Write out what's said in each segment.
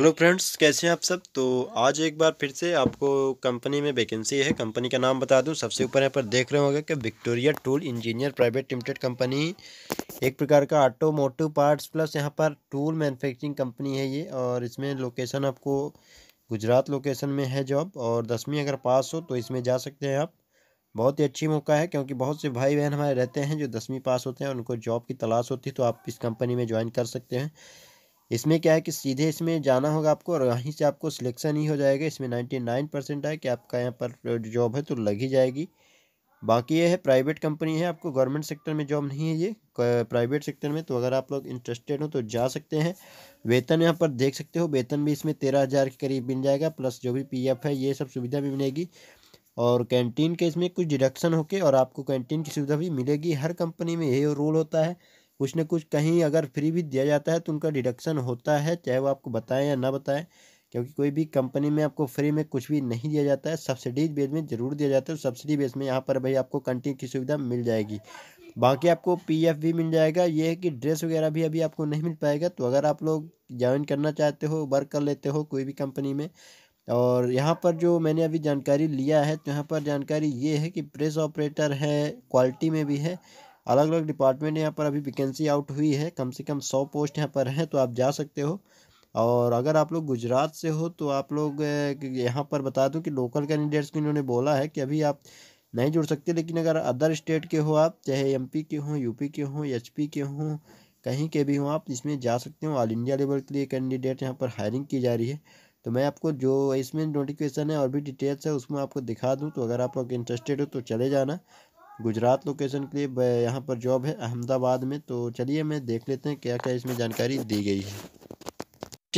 hello friends कैसे हैं आप सब तो आज एक बार फिर से आपको कंपनी में वैकेंसी है कंपनी का नाम बता दूं सबसे ऊपर यहाँ पर देख रहे होंगे कि Victoria tool engineer private limited company एक प्रकार का ऑटोमोटिव पार्ट्स प्लस यहाँ पर टूल मैन्युफैक्चरिंग कंपनी है ये और इसमें लोकेशन आपको गुजरात लोकेशन में है जॉब और दसवीं अगर पास हो तो इसमें जा सकते हैं आप बहुत ही अच्छी मौका है क्योंकि बहुत से भाई बहन हमारे रहते हैं जो दसवीं पास होते हैं उनको जॉब की तलाश होती है तो आप इस कंपनी में ज्वाइन कर सकते हैं इसमें क्या है कि सीधे इसमें जाना होगा आपको और वहीं से आपको सिलेक्शन ही हो जाएगा इसमें नाइन्टी नाइन परसेंट है कि आपका यहाँ पर जॉब है तो लग ही जाएगी बाकी ये है प्राइवेट कंपनी है आपको गवर्नमेंट सेक्टर में जॉब नहीं है ये प्राइवेट सेक्टर में तो अगर आप लोग इंटरेस्टेड हो तो जा सकते हैं वेतन यहाँ पर देख सकते हो वेतन भी इसमें तेरह हज़ार के करीब मिल जाएगा प्लस जो भी पीएफ है ये सब सुविधा भी मिलेगी और कैंटीन के इसमें कुछ डिडक्शन होके और आपको कैंटीन की सुविधा भी मिलेगी हर कंपनी में यही रूल होता है कुछ ना कुछ कहीं अगर फ्री भी दिया जाता है तो उनका डिडक्शन होता है चाहे वो आपको बताएं या ना बताएं क्योंकि कोई भी कंपनी में आपको फ्री में कुछ भी नहीं दिया जाता है सब्सिडी बेस में ज़रूर दिया जाता है सब्सिडी बेस में यहाँ पर भाई आपको कंटिन्यू की सुविधा मिल जाएगी बाकी आपको पीएफ भी मिल जाएगा ये है कि ड्रेस वगैरह भी अभी आपको नहीं मिल पाएगा तो अगर आप लोग ज्वाइन करना चाहते हो वर्क कर लेते हो कोई भी कंपनी में और यहाँ पर जो मैंने अभी जानकारी लिया है तो यहाँ पर जानकारी ये है कि प्रेस ऑपरेटर है क्वालिटी में भी है अलग अलग डिपार्टमेंट यहाँ पर अभी वैकेंसी आउट हुई है कम से कम सौ पोस्ट यहाँ पर हैं तो आप जा सकते हो और अगर आप लोग गुजरात से हो तो आप लोग यहाँ पर बता दूँ कि लोकल कैंडिडेट्स को इन्होंने बोला है कि अभी आप नहीं जुड़ सकते लेकिन अगर अदर स्टेट के हो आप चाहे एम के हों यूपी के हों एच के हों कहीं के भी हों आप इसमें जा सकते हो ऑल इंडिया लेवल के लिए कैंडिडेट यहाँ पर हायरिंग की जा रही है तो मैं आपको जो इसमें नोटिफिकेशन है और भी डिटेल्स है उसमें आपको दिखा दूँ तो अगर आप लोग इंटरेस्टेड हो तो चले जाना गुजरात लोकेशन के लिए यहाँ पर जॉब है अहमदाबाद में तो चलिए मैं देख लेते हैं क्या क्या इसमें जानकारी दी गई है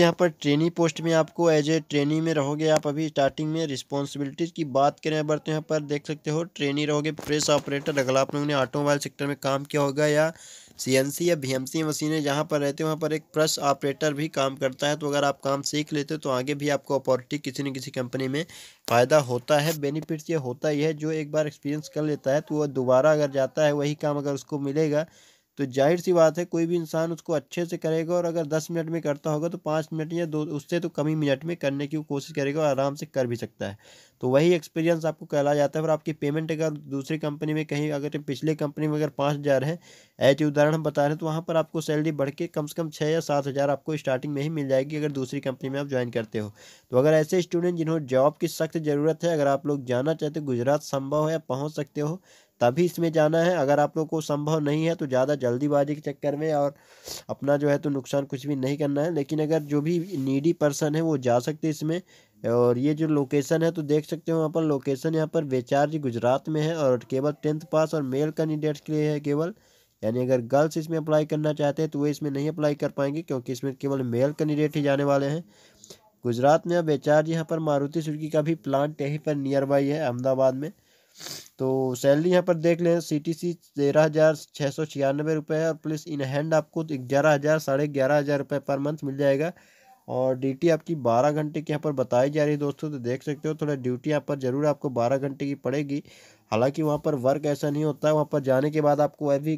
यहाँ पर ट्रेनी पोस्ट में आपको एज ए ट्रेनी में रहोगे आप अभी स्टार्टिंग में रिस्पॉन्सिबिलिटीज़ की बात करें अगर तो यहाँ पर देख सकते हो ट्रेनी रहोगे प्रेस ऑपरेटर अगर आप लोगों ने ऑटोमोबाइल सेक्टर में काम किया होगा या सीएनसी या बीएमसी मशीनें जहाँ पर रहते हैं वहाँ पर एक प्रेस ऑपरेटर भी काम करता है तो अगर आप काम सीख लेते हो तो आगे भी आपको अपॉर्चुनिटी किसी न किसी कंपनी में फ़ायदा होता है बेनिफिट्स ये होता ही है जो एक बार एक्सपीरियंस कर लेता है तो वह दोबारा अगर जाता है वही काम अगर उसको मिलेगा तो जाहिर सी बात है कोई भी इंसान उसको अच्छे से करेगा और अगर दस मिनट में करता होगा तो पाँच मिनट या दो उससे तो कमी मिनट में करने की कोशिश करेगा और आराम से कर भी सकता है तो वही एक्सपीरियंस आपको कहला जाता है और आपकी पेमेंट अगर दूसरी कंपनी में कहीं अगर पिछले कंपनी में अगर पाँच हज़ार है ऐसे उदाहरण हम बता रहे हैं तो वहाँ पर आपको सैलरी बढ़ के कम से कम छः या सात हज़ार आपको स्टार्टिंग में ही मिल जाएगी अगर दूसरी कंपनी में आप ज्वाइन करते हो तो अगर ऐसे स्टूडेंट जिन्होंने जॉब की सख्त ज़रूरत है अगर आप लोग जाना चाहते गुजरात संभव है पहुँच सकते हो तभी इसमें जाना है अगर आप लोग को संभव नहीं है तो ज़्यादा जल्दीबाजी के चक्कर में और अपना जो है तो नुकसान कुछ भी नहीं करना है लेकिन अगर जो भी नीडी पर्सन है वो जा सकते इसमें और ये जो लोकेशन है तो देख सकते हो वहाँ पर लोकेशन यहाँ पर जी गुजरात में है और केवल टेंथ पास और मेल कैंडिडेट्स के लिए है केवल यानी अगर गर्ल्स इसमें अप्लाई करना चाहते हैं तो वो इसमें नहीं अप्लाई कर पाएंगे क्योंकि इसमें केवल मेल कैंडिडेट ही जाने वाले हैं गुजरात में अब जी यहाँ पर मारुति सुजुकी का भी प्लांट यहीं पर नियर बाई है अहमदाबाद में तो सैलरी यहाँ पर देख लें सी टी सी तेरह हज़ार छः सौ छियानवे रुपये और प्लस इन हैंड आपको ग्यारह हज़ार साढ़े ग्यारह हज़ार रुपये पर मंथ मिल जाएगा और ड्यूटी आपकी बारह घंटे की यहाँ पर बताई जा रही है दोस्तों तो देख सकते हो थोड़ा ड्यूटी यहाँ पर ज़रूर आपको बारह घंटे की पड़ेगी हालांकि वहाँ पर वर्क ऐसा नहीं होता है वहाँ पर जाने के बाद आपको वह भी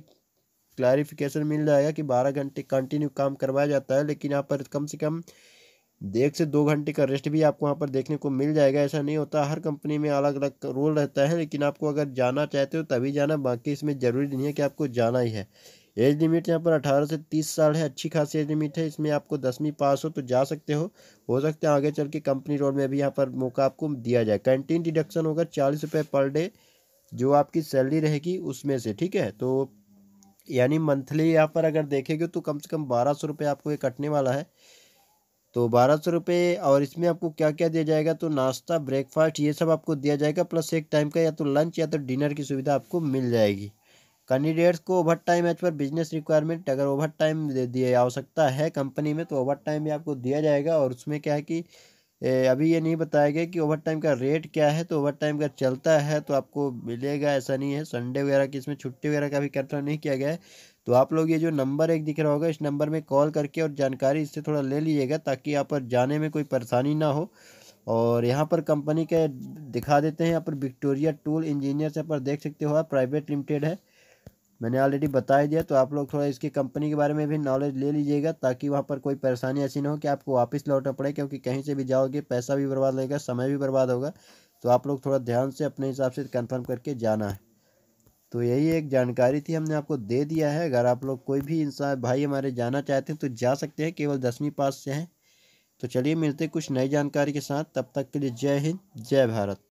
क्लैरिफिकेशन मिल जाएगा कि बारह घंटे कंटिन्यू काम करवाया जाता है लेकिन यहाँ पर कम से कम देख से दो घंटे का रेस्ट भी आपको वहाँ पर देखने को मिल जाएगा ऐसा नहीं होता हर कंपनी में अलग अलग रोल रहता है लेकिन आपको अगर जाना चाहते हो तभी जाना बाकी इसमें ज़रूरी नहीं है कि आपको जाना ही है एज लिमिट यहाँ पर अठारह से तीस साल है अच्छी खासी एज लिमिट है इसमें आपको दसवीं पास हो तो जा सकते हो हो सकते हैं आगे चल के कंपनी रोल में भी यहाँ पर मौका आपको दिया जाए कैंटीन डिडक्शन होगा चालीस रुपये पर डे जो आपकी सैलरी रहेगी उसमें से ठीक है तो यानी मंथली यहाँ पर अगर देखेंगे तो कम से कम बारह सौ रुपये आपको ये कटने वाला है तो बारह सौ रुपये और इसमें आपको क्या क्या दिया जाएगा तो नाश्ता ब्रेकफास्ट ये सब आपको दिया जाएगा प्लस एक टाइम का या तो लंच या तो डिनर की सुविधा आपको मिल जाएगी कैंडिडेट्स को over time as per business requirement अगर ओवर टाइम दिए आवश्यकता है कंपनी में तो ओवर टाइम भी आपको दिया जाएगा और उसमें क्या है कि अभी ये नहीं बताया गया कि ओवर टाइम का रेट क्या है तो ओवर टाइम का चलता है तो आपको मिलेगा ऐसा नहीं है संडे वगैरह की इसमें छुट्टी वगैरह का भी कल्पना नहीं किया गया है तो आप लोग ये जो नंबर एक दिख रहा होगा इस नंबर में कॉल करके और जानकारी इससे थोड़ा ले लीजिएगा ताकि यहाँ पर जाने में कोई परेशानी ना हो और यहाँ पर कंपनी के दिखा देते हैं यहाँ पर विक्टोरिया टूल इंजीनियर यहाँ पर देख सकते हो आप प्राइवेट लिमिटेड है मैंने ऑलरेडी बता दिया तो आप लोग थोड़ा इसकी कंपनी के बारे में भी नॉलेज ले लीजिएगा ताकि वहाँ पर कोई परेशानी ऐसी ना हो कि आपको वापस लौटना पड़े क्योंकि कहीं से भी जाओगे पैसा भी बर्बाद रहेगा समय भी बर्बाद होगा तो आप लोग थोड़ा ध्यान से अपने हिसाब से कंफर्म करके जाना है तो यही एक जानकारी थी हमने आपको दे दिया है अगर आप लोग कोई भी इंसान भाई हमारे जाना चाहते हैं तो जा सकते हैं केवल दसवीं पास से हैं तो चलिए मिलते कुछ नई जानकारी के साथ तब तक के लिए जय हिंद जय भारत